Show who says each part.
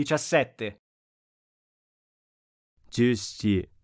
Speaker 1: 17 17